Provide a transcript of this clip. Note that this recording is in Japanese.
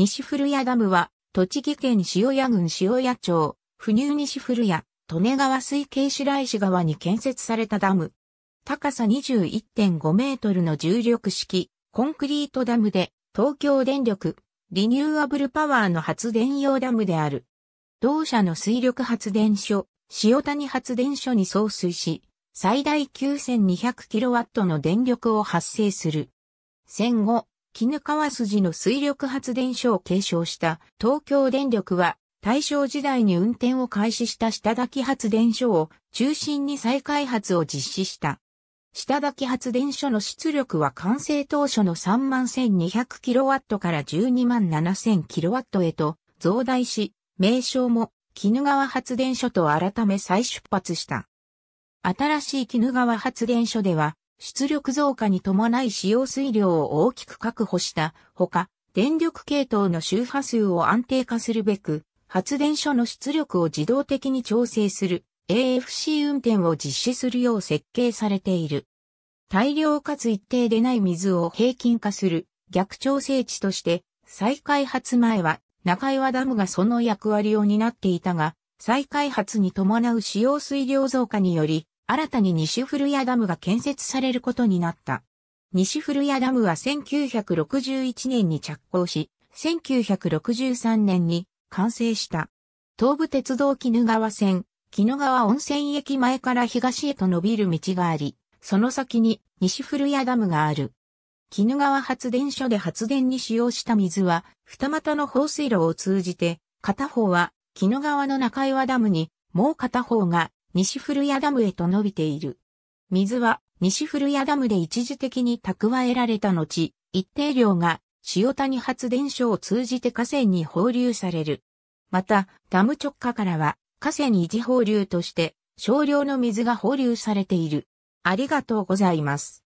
西古谷ダムは、栃木県塩谷郡塩谷町、不入西古谷、利根川水系白石川に建設されたダム。高さ21.5メートルの重力式、コンクリートダムで、東京電力、リニューアブルパワーの発電用ダムである。同社の水力発電所、塩谷発電所に送水し、最大9 2 0 0ットの電力を発生する。戦後、絹川筋の水力発電所を継承した東京電力は大正時代に運転を開始した下炊き発電所を中心に再開発を実施した。下炊き発電所の出力は完成当初の 31,200kW から 127,000kW へと増大し、名称も絹川発電所と改め再出発した。新しい絹川発電所では出力増加に伴い使用水量を大きく確保したほか、電力系統の周波数を安定化するべく、発電所の出力を自動的に調整する AFC 運転を実施するよう設計されている。大量かつ一定でない水を平均化する逆調整値として、再開発前は中岩ダムがその役割を担っていたが、再開発に伴う使用水量増加により、新たに西古谷ダムが建設されることになった。西古谷ダムは1961年に着工し、1963年に完成した。東武鉄道鬼怒川線、鬼怒川温泉駅前から東へと伸びる道があり、その先に西古谷ダムがある。鬼怒川発電所で発電に使用した水は、二股の放水路を通じて、片方は鬼怒川の中岩ダムに、もう片方が西古谷ダムへと伸びている。水は西古谷ダムで一時的に蓄えられた後、一定量が塩谷発電所を通じて河川に放流される。また、ダム直下からは河川維持放流として少量の水が放流されている。ありがとうございます。